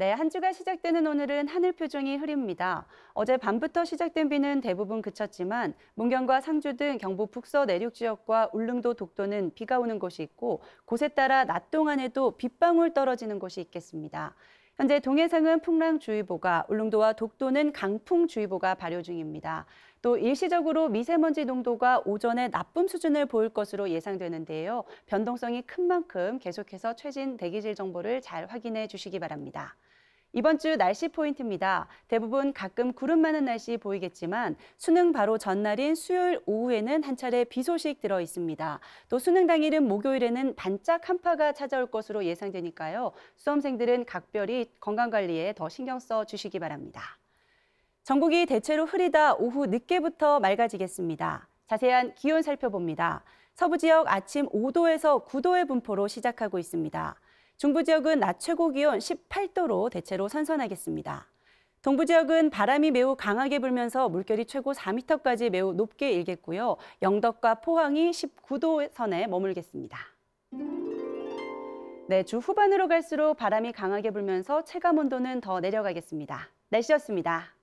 네, 한 주가 시작되는 오늘은 하늘 표정이 흐립니다. 어제 밤부터 시작된 비는 대부분 그쳤지만 문경과 상주 등 경북 북서 내륙 지역과 울릉도 독도는 비가 오는 곳이 있고 곳에 따라 낮 동안에도 빗방울 떨어지는 곳이 있겠습니다. 현재 동해상은 풍랑주의보가, 울릉도와 독도는 강풍주의보가 발효 중입니다. 또 일시적으로 미세먼지 농도가 오전에 나쁨 수준을 보일 것으로 예상되는데요. 변동성이 큰 만큼 계속해서 최신 대기질 정보를 잘 확인해 주시기 바랍니다. 이번 주 날씨 포인트입니다. 대부분 가끔 구름 많은 날씨 보이겠지만 수능 바로 전날인 수요일 오후에는 한 차례 비 소식 들어 있습니다. 또 수능 당일인 목요일에는 반짝 한파가 찾아올 것으로 예상되니까요. 수험생들은 각별히 건강관리에 더 신경 써 주시기 바랍니다. 전국이 대체로 흐리다 오후 늦게부터 맑아지겠습니다. 자세한 기온 살펴봅니다. 서부 지역 아침 5도에서 9도의 분포로 시작하고 있습니다. 중부 지역은 낮 최고 기온 18도로 대체로 선선하겠습니다. 동부 지역은 바람이 매우 강하게 불면서 물결이 최고 4m까지 매우 높게 일겠고요. 영덕과 포항이 19도 선에 머물겠습니다. 네, 주 후반으로 갈수록 바람이 강하게 불면서 체감 온도는 더 내려가겠습니다. 날씨였습니다.